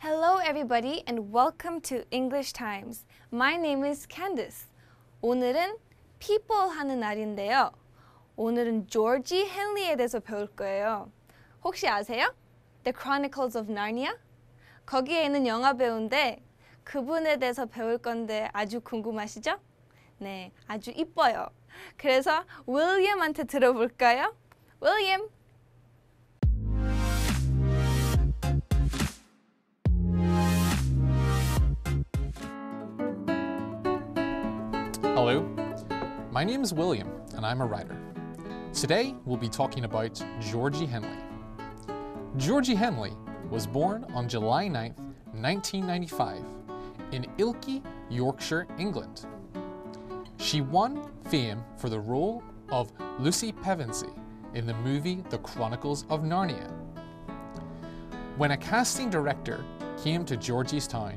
Hello everybody and welcome to English Times. My name is Candice. 오늘은 people 하는 날인데요. 오늘은 조지 헨리에 대해서 배울 거예요. 혹시 아세요? The Chronicles of Narnia? 거기에 있는 영화 배우인데 그분에 대해서 배울 건데 아주 궁금하시죠? 네, 아주 이뻐요. 그래서 윌리엄한테 들어볼까요? 윌리엄, My name is William, and I'm a writer. Today, we'll be talking about Georgie Henley. Georgie Henley was born on July 9, 1995, in Ilke, Yorkshire, England. She won fame for the role of Lucy Pevensey in the movie The Chronicles of Narnia. When a casting director came to Georgie's town,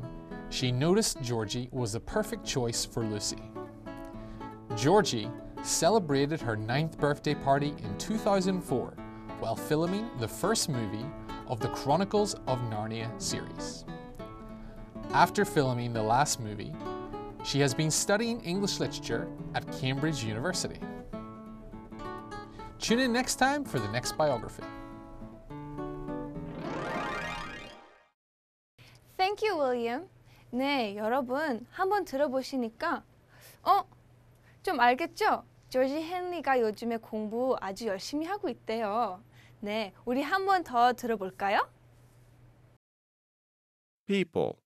she noticed Georgie was the perfect choice for Lucy. Georgie celebrated her ninth birthday party in 2004 while filming the first movie of the Chronicles of Narnia series. After filming the last movie, she has been studying English literature at Cambridge University. Tune in next time for the next biography. Thank you, William. 네, 여러분 한번 들어보시니까 어? 좀 알겠죠? 조지 헨리가 요즘에 공부 아주 열심히 하고 있대요. 네, 우리 들어볼까요? People.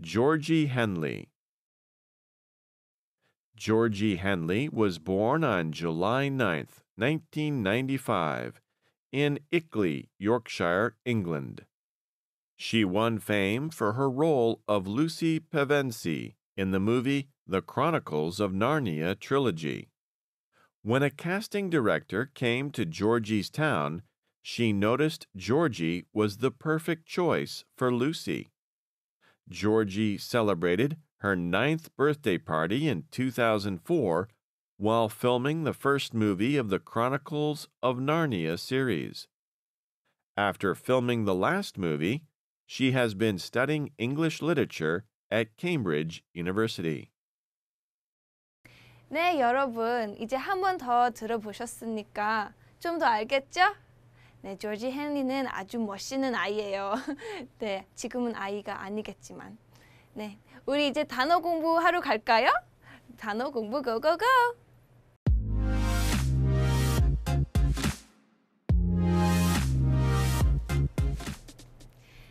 Georgie Henley. Georgie Henley was born on July 9, 1995, in Ickley, Yorkshire, England. She won fame for her role of Lucy Pevensey in the movie the Chronicles of Narnia trilogy. When a casting director came to Georgie's town, she noticed Georgie was the perfect choice for Lucy. Georgie celebrated her ninth birthday party in 2004 while filming the first movie of the Chronicles of Narnia series. After filming the last movie, she has been studying English literature at Cambridge University. 네, 여러분. 이제 한 번 더 들어보셨으니까 좀 더 알겠죠? 네, 조지 헨리는 아주 멋있는 아이예요. 네, 지금은 아이가 아니겠지만. 네, 우리 이제 단어 공부하러 갈까요? 단어 공부 고고고!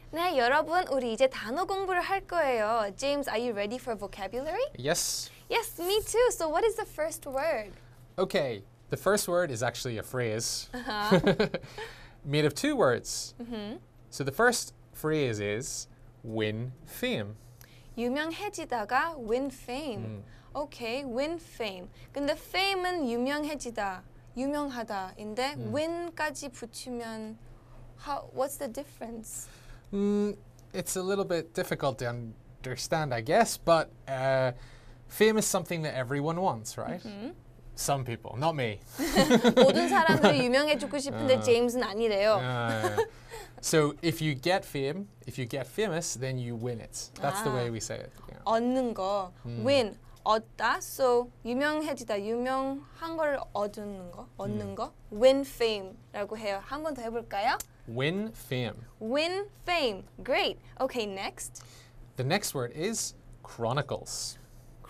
네, 여러분, 우리 이제 단어 공부를 할 거예요. James, are you ready for vocabulary? Yes. Yes, me too. So what is the first word? Okay, the first word is actually a phrase uh -huh. made of two words. Mm -hmm. So the first phrase is win fame. 유명해지다가 win fame. Okay, win fame. 근데 fame은 유명해지다, 유명하다인데 음. win까지 붙이면 how, what's the difference? Mm, it's a little bit difficult to understand, I guess, but uh, fame is something that everyone wants, right? Mm -hmm. Some people, not me. 모든 사람들이 유명해지고 싶은데 uh, 제임스는 아니래요. so if you get fame, if you get famous, then you win it. That's 아, the way we say it. You know. 얻는 거, mm. win, 얻다. So 유명해지다, 유명한 걸 얻는 거, 얻는 mm. 거, win fame라고 해요. 한 번 더 해볼까요? Win fame. Win fame. Great. Okay, next. The next word is chronicles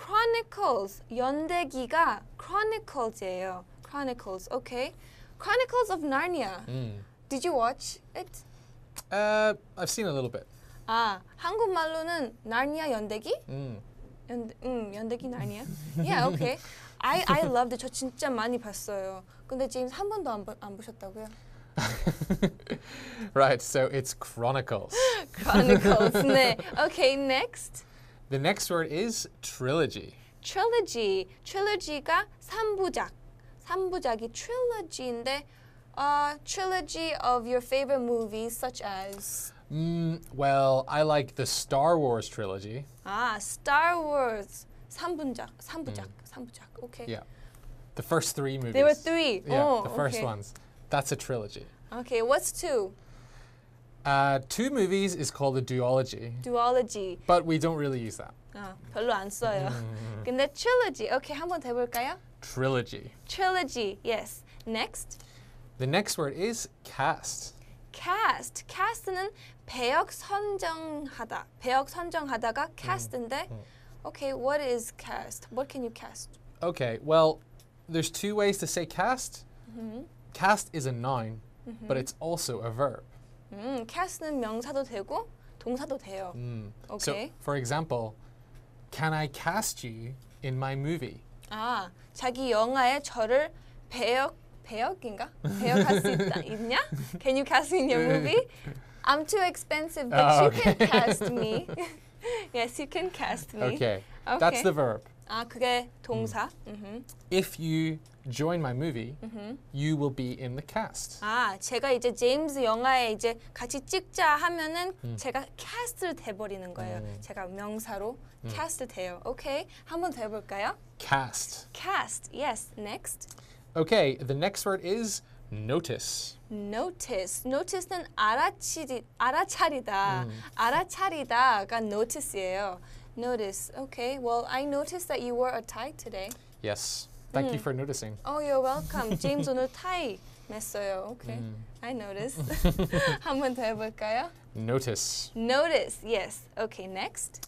chronicles, 연대기가 chronicles예요. Chronicles, okay. Chronicles of Narnia. Mm. Did you watch it? Uh, I've seen a little bit. 아, 한국말로는 Narnia 연대기? 음. 연, 음, 연대기 Narnia. yeah, okay. I, I loved it. 저 진짜 많이 봤어요. 근데 James 한 번도 안, 안 보셨다고요? right, so it's Chronicles. Chronicles, 네. Okay, next. The next word is trilogy. Trilogy. Trilogy가 삼부작. 삼부작이 trilogy인데 uh, trilogy of your favorite movies such as mm, well, I like the Star Wars trilogy. Ah, Star Wars. 삼부작, 삼부작, Mm. Okay. Yeah. The first three movies. There were three. Yeah, oh, the first okay. ones. That's a trilogy. Okay, what's two? Uh, two movies is called a duology. Duology. But we don't really use that. 어, 별로 안 써요. 근데 trilogy. okay, 한번 해볼까요? Trilogy. Trilogy. Yes. Next. The next word is cast. Cast. Cast는 배역 선정하다. 배역 선정하다가 cast인데. 음. Okay, what is cast? What can you cast? Okay, well, there's two ways to say cast. Mm -hmm. Cast is a noun, mm -hmm. but it's also a verb. 음, cast는 명사도 되고 동사도 돼요. Mm. Okay. So, for example, can I cast you in my movie? 아, 자기 영화에 저를 배역 배역인가? 배역할 수 있다. 있냐? Can you cast in your movie? I'm too expensive, but oh, okay. you can cast me. yes, you can cast me. Okay. okay. That's the verb. 아, 그게 동사. 음. If you join my movie, you will be in the cast. 아, 제가 이제 제임스 영화에 이제 같이 찍자 하면은 제가 캐스트를 돼버리는 거예요. 제가 명사로 캐스트 돼요. 오케이, 한번 더 해볼까요? Cast. Cast, yes. Next. Okay, the next word is notice. notice. notice는 알아차리, 알아차리다. 알아차리다가 notice예요. notice. Okay, well, I noticed that you wore a tie today. Yes. Thank mm. you hmm. for noticing. Oh, you're welcome. James 오늘 tie 맸어요. Okay. Mm. I noticed. 한번 더 해볼까요? Notice. Notice, yes. Okay, next.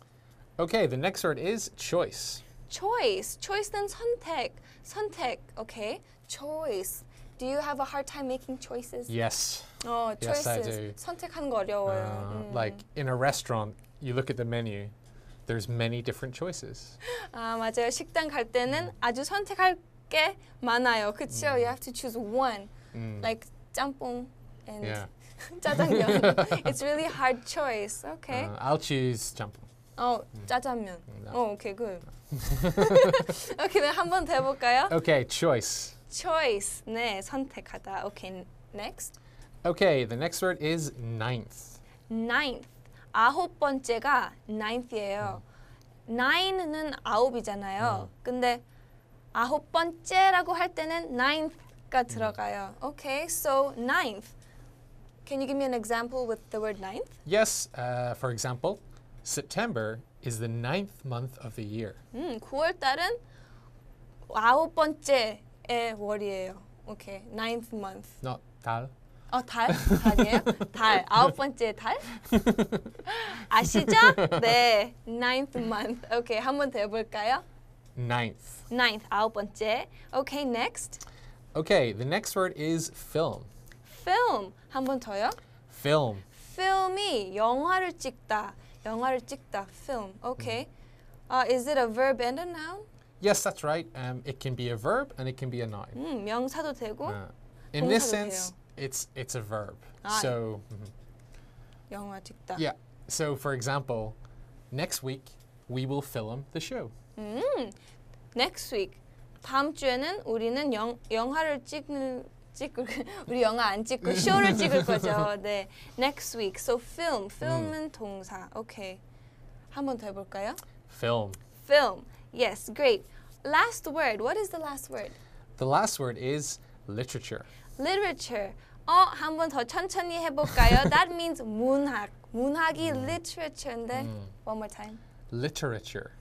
Okay, the next word is choice. Choice. Choice는 선택. 선택. Okay. Choice. Do you have a hard time making choices? Yes. Oh, choices. Yes, I do. 선택하는 거 어려워요. Uh, mm. Like in a restaurant, you look at the menu there's many different choices. 아 맞아요. 식당 갈 때는 아주 선택할 게 많아요. 그렇죠? You have to choose one, like 짬뽕 and yeah. 짜장면. it's really hard choice. Okay. Uh, I'll choose 짬뽕. 어 짜장면. Oh, okay good. okay 그럼 한번 더 해볼까요? Okay choice. Choice. 네 선택하다. Okay next. Okay the next word is ninth. Ninth. 아홉 번째가 ninth예요. nine는 아홉이잖아요. 근데 아홉 번째라고 할 때는 ninth가 들어가요. Okay, so ninth. Can you give me an example with the word ninth? Yes, uh, for example, September is the ninth month of the year. 음, 9월 달은 아홉 번째의 월이에요. Okay, ninth month. Not 달. 어, 달? 달이에요? 달. 아홉 번째 달? 아시죠? 네. ninth month. 오케이, okay, 한번 더 해볼까요? ninth. ninth, 아홉 번째. Okay, next. Okay, the next word is film. film. 한번 더요? film. film이 영화를 찍다. 영화를 찍다. film. Okay. Uh, is it a verb and a noun? Yes, that's right. Um, it can be a verb and it can be a noun. 음, 명사도 되고. Uh, in this sense, 돼요. It's it's a verb. Ah, so. Mm-hmm. Yeah. So for example, next week we will film the show. 음, next week. 다음 주에는 우리는 영, 영화를 찍는 찍을 우리 영화 안 찍고 쇼를 찍을 거죠. 네. Next week. So film. film은 음. 동사. 오케이. Okay. 한 번 더 해볼까요? Film. Film. Yes. Great. Last word. What is the last word? The last word is literature literature. 어, 한더 천천히 해볼까요? That means 문학. 문학이 literature인데. 음. One more time. Literature.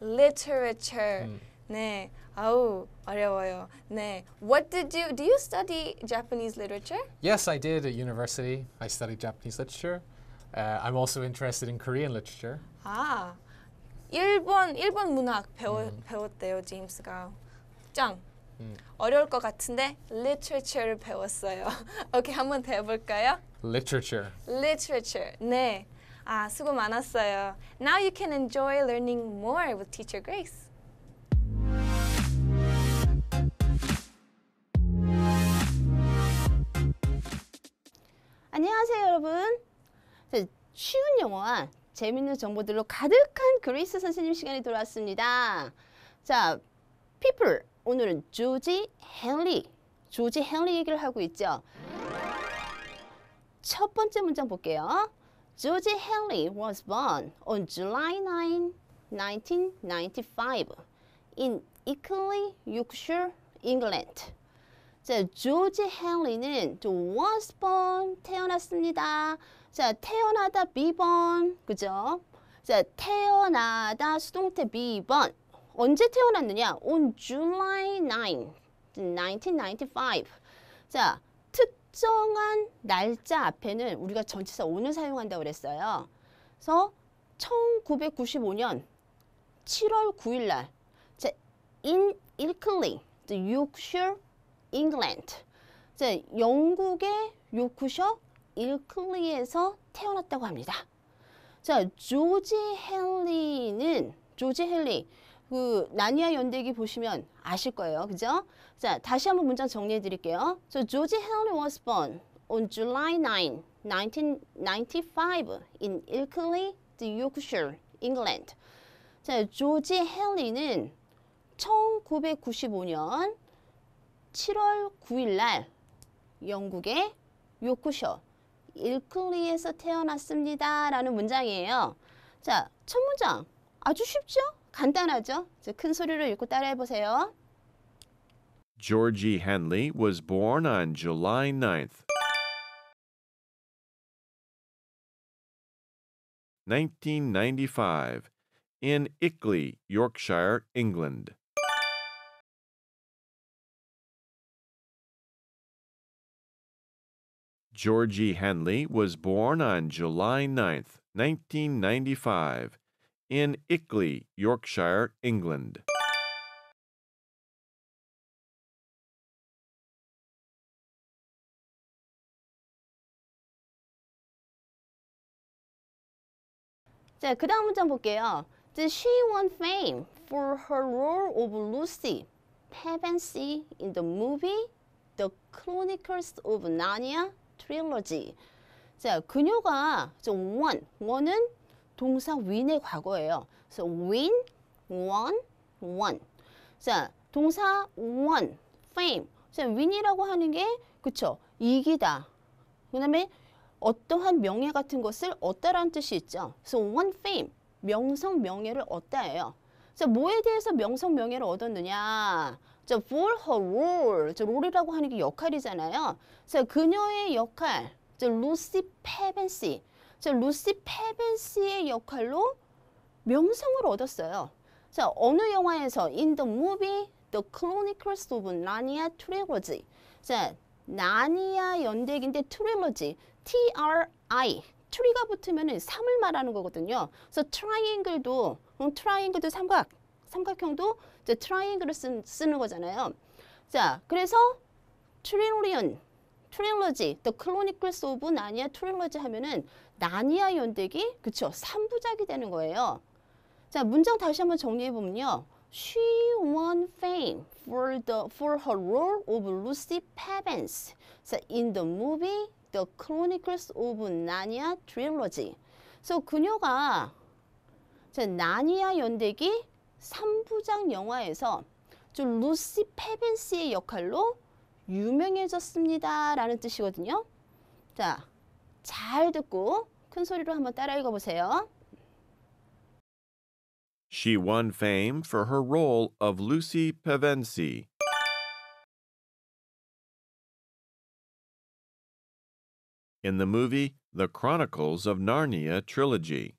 Literature. 음. 네. 아우, 어려워요. 네. What did you, do you study Japanese literature? Yes, I did at university. I studied Japanese literature. Uh, I'm also interested in Korean literature. 아, 일본, 일본 문학 배워, 음. 배웠대요, 제임스가. 짱. 음. 어려울 것 같은데 literature를 배웠어요. 오케이 한번 더 해볼까요? Literature. Literature. 네. 아 수고 많았어요. Now you can enjoy learning more with Teacher Grace. 안녕하세요 여러분. 쉬운 영어와 재밌는 정보들로 가득한 그레이스 선생님 시간이 돌아왔습니다. 자, people 오늘은 조지 헨리, 조지 헨리 얘기를 하고 있죠. 첫 번째 문장 볼게요. 조지 헨리 was born on July 9, 1995 in Ickley, Yorkshire, England. 자, 조지 헨리는 was born 태어났습니다. 자, 태어나다 be born 그죠? 자, 태어나다 수동태 be born 언제 태어났느냐? On July 9, 1995. 자, 특정한 날짜 앞에는 우리가 전치사 오늘 사용한다고 그랬어요. 그래서 1995년 7월 9일 날 자, in Ilkley, Yorkshire, England. 자, 영국의 요크셔 일클리에서 태어났다고 합니다. 자, 조지 헨리는 조지 헨리 그 나니아 연대기 보시면 아실 거예요. 그죠? 자, 다시 한번 문장 정리해 드릴게요. So George Henry was born on July 9, 1995 in Ilkley, Yorkshire, England. 자, 조지 헨리는 1995년 7월 9일 날 영국의 요크셔 일클리에서 태어났습니다. 라는 문장이에요. 자, 첫 문장 아주 쉽죠? 간단하죠? 큰 소리로 읽고 따라해 보세요. Georgie Henley was born on July 9th. 1995 in Ickley, Yorkshire, England. Georgie Henley was born on July 9, 1995, in Ickley, Yorkshire, England. 자, 그 다음 문장 볼게요. she won fame for her role of Lucy, Pevensey in the movie The Chronicles of Narnia Trilogy? 자, 그녀가 won, won은 동사 win의 과거예요. 그래서 win, won, won. 자, 동사 won, fame. 자, win이라고 하는 게 그쵸? 이기다. 그다음에 어떠한 명예 같은 것을 얻다라는 뜻이 있죠. 그래서 won fame, 명성 명예를 얻다예요. 자, 뭐에 대해서 명성 명예를 얻었느냐? 자, for her role. 저 롤이라고 하는 게 역할이잖아요. 자, 그녀의 역할. 자, 루시 페벤시. 자, 루시 페벨 씨의 역할로 명성을 얻었어요. 자, 어느 영화에서 In the movie The Chronicles of Narnia Trilogy 자, 나니아 연대기인데 트릴러지, T-R-I, 트리가 붙으면 3을 말하는 거거든요. 그래서 트라이앵글도, 트라이앵글도 삼각, 삼각형도 이제 트라이앵글을 쓴, 쓰는 거잖아요. 자, 그래서 트릴리언, 트릴러지, The Chronicles of Narnia 트릴러지 하면은 나니아 연대기 그쵸 3부작이 되는 거예요. 자 문장 다시 한번 정리해 보면요. She won fame for the for her role of Lucy Pevens in the movie The Chronicles of Narnia Trilogy. So 그녀가 자, 나니아 연대기 3부작 영화에서 저 루시 페빈스의 역할로 유명해졌습니다. 라는 뜻이거든요. 자, 잘 듣고 큰 소리로 한번 따라 읽어보세요. She won fame for her role of Lucy Pevensey. in the movie The Chronicles of Narnia trilogy.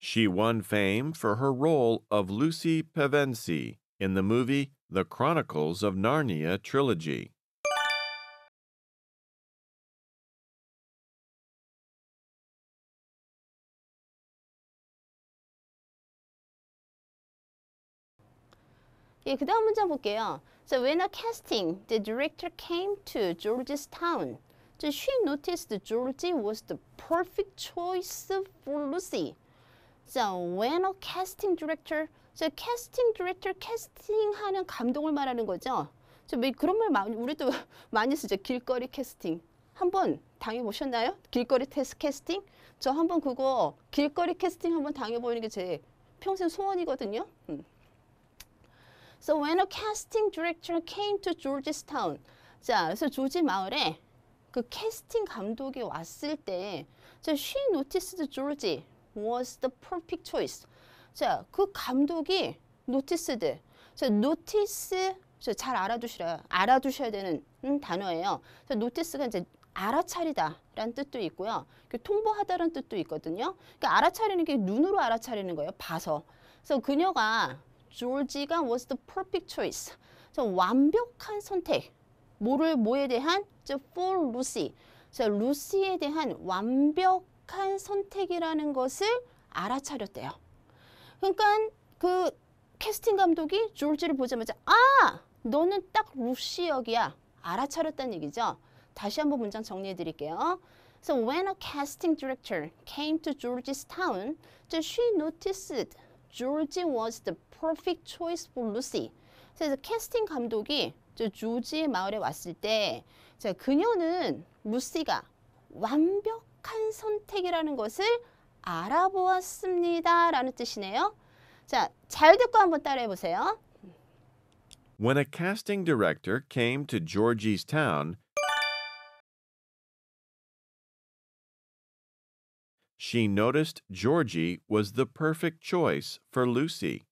She won fame for her role of Lucy Pevensey in the movie The Chronicles of Narnia trilogy. 예, 그 다음 문장 볼게요. So when a casting, the director came to George's town. So she noticed George was the perfect choice for Lucy. So when a casting director, so casting director, 캐스팅하는 감독을 말하는 거죠. 저 그런 말 많이, 우리도 많이 쓰죠. 길거리 캐스팅. 한번 당해보셨나요? 길거리 테스트 캐스팅? 저 한번 그거 길거리 캐스팅 한번 당해보는 게 제 평생 소원이거든요. 음. So when a casting director came to Georgetown, 자, 그래서 조지 마을에 그 캐스팅 감독이 왔을 때, 자, she noticed George was the perfect choice. 자, 그 감독이 noticed, 자, notice, 잘 알아두시라, 알아두셔야 되는 음, 단어예요. 자, notice가 이제 알아차리다 라는 뜻도 있고요. 그 통보하다라는 뜻도 있거든요. 그러니까 알아차리는 게 눈으로 알아차리는 거예요. 봐서. 그래서 그녀가 George가 was the perfect choice. 자, 완벽한 선택. 뭐를 뭐에 대한? 자, for Lucy. 자, 루시에 대한 완벽한 선택이라는 것을 알아차렸대요. 그러니까 그 캐스팅 감독이 졸지를 보자마자 아! 너는 딱 루시 역이야. 알아차렸다는 얘기죠. 다시 한번 문장 정리해 드릴게요. So when a casting director came to George's town, she noticed George was the perfect choice for Lucy. 그래서 캐스팅 감독이 조지의 마을에 왔을 때 그녀는 루시가 완벽한 선택이라는 것을 알아보았습니다. 라는 뜻이네요. 자, 잘 듣고 한번 따라해 보세요. When a casting director came to Georgie's town, she noticed Georgie was the perfect choice for Lucy.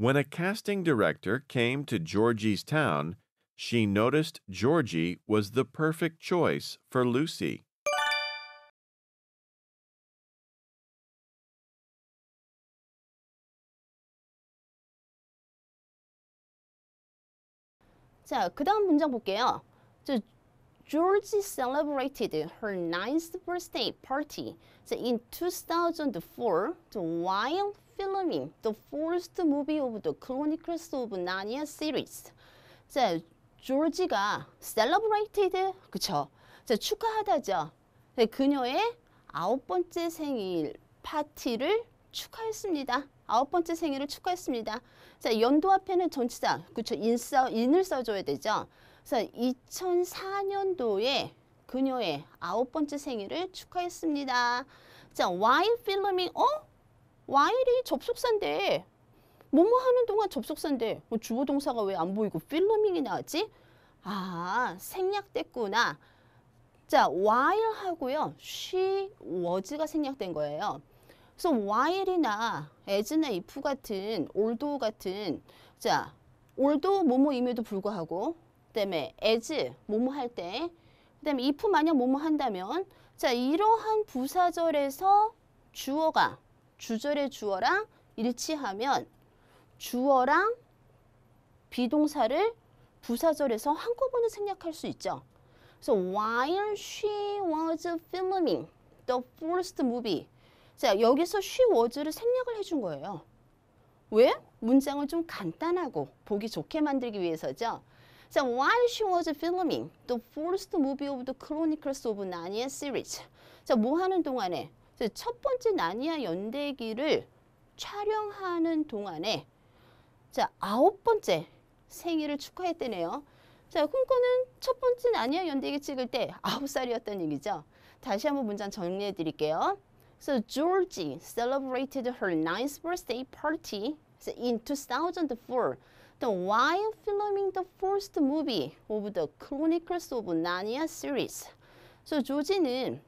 When a casting director came to Georgie's town, she noticed Georgie was the perfect choice for Lucy. 자, 그 다음 문장 볼게요. g e o r g e celebrated her ninth birthday party so in 2004 so while filming the f o u s t movie of the Chronicles of Narnia series. 자, 조지가 celebrated, 그쵸? 자, 축하하다죠. 그녀의 아홉 번째 생일 파티를 축하했습니다. 아홉 번째 생일을 축하했습니다. 자, 연도 앞에는 전치자 그쵸? 인서, 인을 써줘야 되죠. 그래서 2004년도에 그녀의 아홉 번째 생일을 축하했습니다. 자, 와인 필름이 어? 와일이 접속사인데 뭐뭐 하는 동안 접속사인데 뭐 주어 동사가 왜 안 보이고 필러밍이 나왔지? 아 생략됐구나. 자 while 하고요. she was가 생략된 거예요. 그래서 while이나 as나 if 같은 although 같은 자 although 뭐뭐임에도 불구하고 때문에 as 뭐뭐 할때 그다음에 if 만약 뭐뭐 한다면 자 이러한 부사절에서 주어가 주절의 주어랑 일치하면 주어랑 비동사를 부사절에서 한꺼번에 생략할 수 있죠. 그래서 while she was filming the first movie 자 여기서 she was를 생략을 해준 거예요. 왜? 문장을 좀 간단하고 보기 좋게 만들기 위해서죠. 자, while she was filming the first movie of the Chronicles of Narnia series. 자, 뭐 하는 동안에 첫 번째 나니아 연대기를 촬영하는 동안에 자, 아홉 번째 생일을 축하했대네요. 자, 꿈꾸는 첫 번째 나니아 연대기 찍을 때 아홉 살이었던 얘기죠. 다시 한번 문장 정리해 드릴게요. So Georgie celebrated her ninth birthday party in 2004 The while filming the first movie of the Chronicles of Narnia series. So 조지는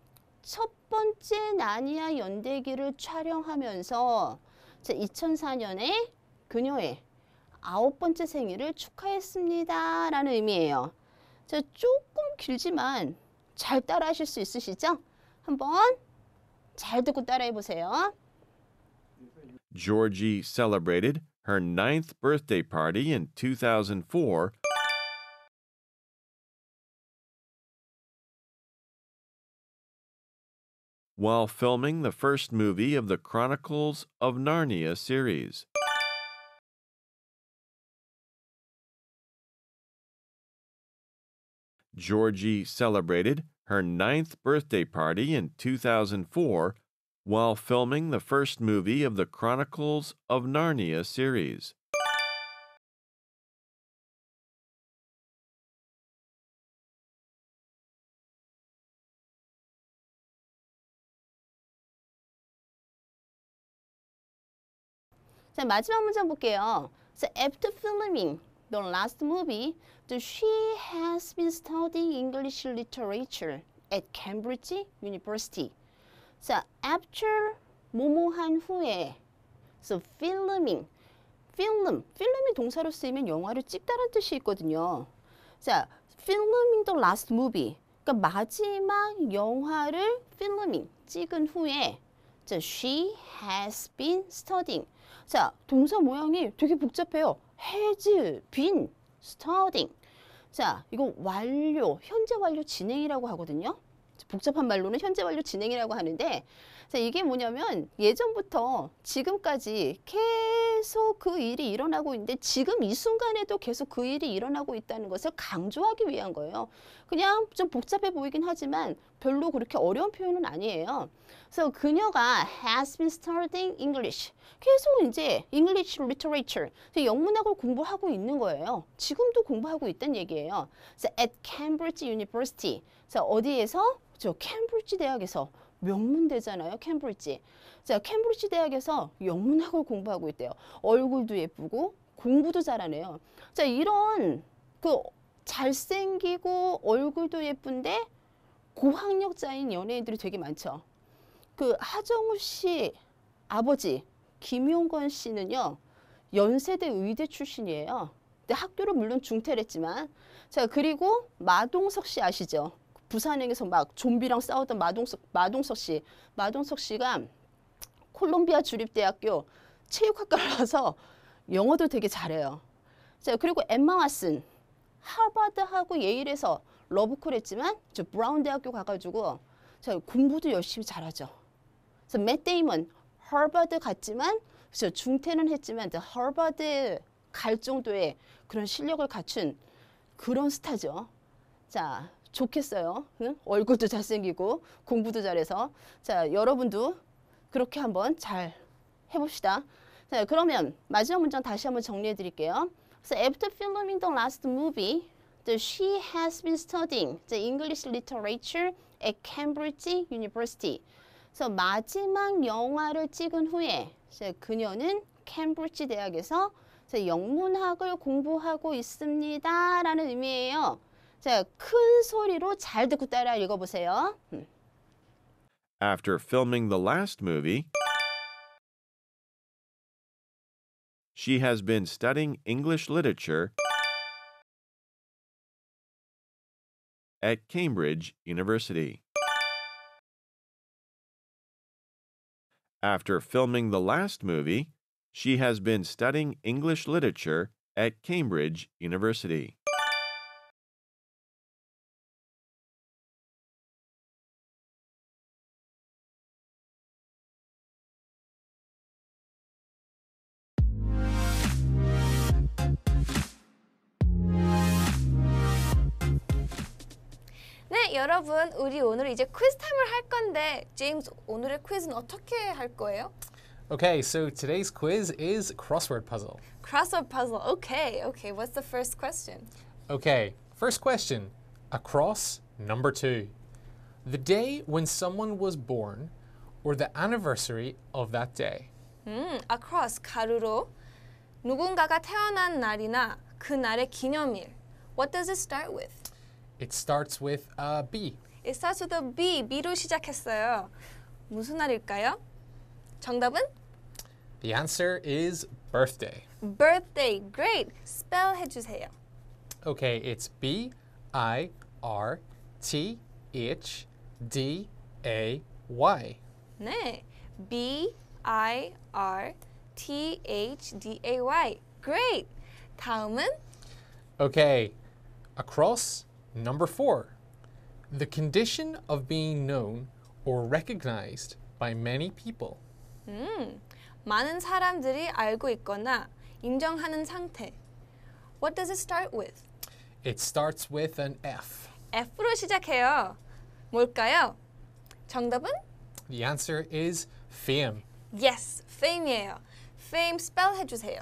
첫 번째 나니아 연대기를 촬영하면서 2004년에 그녀의 아홉 번째 생일을 축하했습니다. 라는 의미예요. 자, 조금 길지만 잘 따라 하실 수 있으시죠? 한번 잘 듣고 따라해 보세요. Georgie celebrated her ninth birthday party in 2004, while filming the first movie of the Chronicles of Narnia series. Georgie celebrated her ninth birthday party in 2004 while filming the first movie of the Chronicles of Narnia series. 자, 마지막 볼게요. So after filming the last movie, she has been studying English literature at Cambridge University. 자, after 뭐뭐한 후에 so filming film, film이 동사로 쓰이면 영화를 찍다란 뜻이 있거든요. 자, filming the last movie 그러니까 마지막 영화를 filming 찍은 후에 자, she has been studying 자, 동사 모양이 되게 복잡해요. has been studying 자, 이거 완료, 현재 완료 진행이라고 하거든요. 복잡한 말로는 현재 완료 진행이라고 하는데 자, 이게 뭐냐면 예전부터 지금까지 계속 그 일이 일어나고 있는데 지금 이 순간에도 계속 그 일이 일어나고 있다는 것을 강조하기 위한 거예요. 그냥 좀 복잡해 보이긴 하지만 별로 그렇게 어려운 표현은 아니에요. 그래서 그녀가 has been studying English. 계속 이제 English literature, 영문학을 공부하고 있는 거예요. 지금도 공부하고 있다는 얘기예요. 그래서 at Cambridge University. 그래서 어디에서 대학죠. 캠브리지 대학에서 명문대잖아요, 캠브리지. 자, 캠브리지 대학에서 영문학을 공부하고 있대요. 얼굴도 예쁘고 공부도 잘하네요. 자, 이런 그 잘생기고 얼굴도 예쁜데 고학력자인 연예인들이 되게 많죠. 그 하정우 씨 아버지 김용건 씨는요. 연세대 의대 출신이에요. 학교를 물론 중퇴를 했지만 자 그리고 마동석 씨 아시죠? 부산행에서 막 좀비랑 싸웠던 마동석, 마동석 씨. 마동석 씨가 콜롬비아 주립대학교 체육학과를 와서 영어도 되게 잘해요. 자, 그리고 엠마 왓슨. 하버드하고 예일에서 러브콜 했지만 저 브라운 대학교 가가지고 자, 공부도 열심히 잘하죠. 그래서 맷 데이먼 하버드 갔지만 저 중퇴는 했지만 하버드갈 정도의 그런 실력을 갖춘 그런 스타죠. 자, 좋겠어요. 응? 얼굴도 잘생기고 공부도 잘해서 자 여러분도 그렇게 한번 잘 해봅시다. 자 그러면 마지막 문장 다시 한번 정리해 드릴게요. So after filming the last movie, the she has been studying the English literature at Cambridge University. so, 마지막 영화를 찍은 후에 그녀는 캠브리지 대학에서 영문학을 공부하고 있습니다라는 의미예요. 자, 큰 소리로 잘 듣고 따라 읽어보세요. After filming the last movie, she has been studying English literature at Cambridge University. After filming the last movie, she has been studying English literature at Cambridge University. 여러분 우리 오늘 이제 퀴즈 타임을 할 건데 제임스 오늘의 퀴즈는 어떻게 할 거예요? Okay, so today's quiz is crossword puzzle. Crossword puzzle. Okay, okay. What's the first question? Okay, first question. Across number two. The day when someone was born or the anniversary of that day. 음, hmm, across 가로로 누군가가 태어난 날이나 그 날의 기념일. What does it start with? It starts with a B. It starts with a B. B로 시작했어요. 무슨 날일까요? 정답은? The answer is birthday. Birthday. Great. Spell 해주세요. Okay, it's B I R T H D A Y. 네. B I R T H D A Y. Great. 다음은? Okay. Across Number four, the condition of being known or recognized by many people. 음, 많은 사람들이 알고 있거나 인정하는 상태. What does it start with? It starts with an F. F로 시작해요. 뭘까요? 정답은? The answer is fame. Yes, fame이에요. Fame spell 해주세요.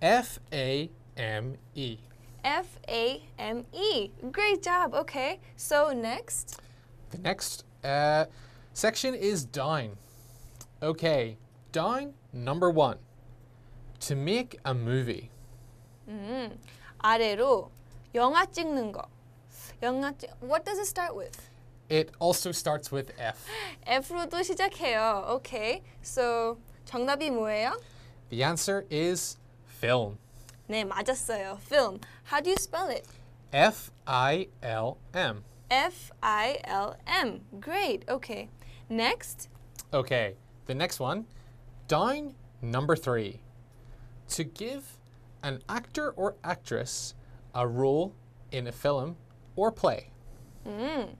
F A M E. F A M E. Great job. Okay, so next. The next uh, section is dine. Okay, dine number one. To make a movie. Mm. 아래로 영화 찍는 거. 영화 찍. What does it start with? It also starts with F. F로도 시작해요. Okay, so 정답이 뭐예요? The answer is film. 네, 맞았어요. Film. How do you spell it? F I L M. F I L M. Great. Okay. Next. Okay. The next one. Dine number three. To give an actor or actress a role in a film or play. 음. Hmm.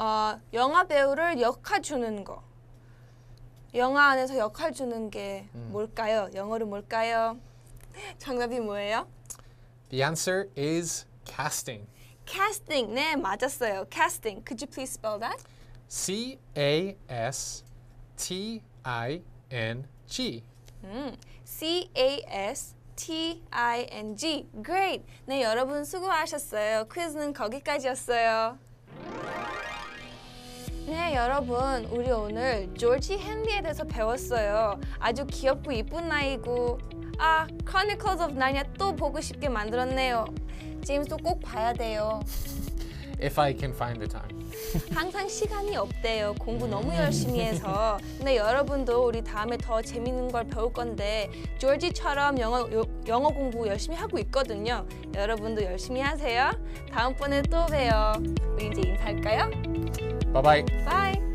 어, 영화 배우를 역할 주는 거. 영화 안에서 역할 주는 게 뭘까요? 영어로 뭘까요? 정답이 뭐예요? The answer is casting. Casting. 네, 맞았어요. Casting. Could you please spell that? C A S T I N G. 음, C A S T I N G. Great. 네, 여러분 수고하셨어요. 퀴즈는 거기까지였어요. 네, 여러분. 우리 오늘 조지 핸디에 대해서 배웠어요. 아주 귀엽고 이쁜 나이고 아, Chronicles of Narnia 또 보고 싶게 만들었네요. 제임스도 꼭 봐야 돼요. If I can find the time. 항상 시간이 없대요. 공부 음. 너무 열심히 해서. 근데 여러분도 우리 다음에 더 재밌는 걸 배울 건데 조지처럼 영어 요, 영어 공부 열심히 하고 있거든요. 여러분도 열심히 하세요. 다음번에 또 봬요. 우리 이제 인사할까요? 바이바이. 바이.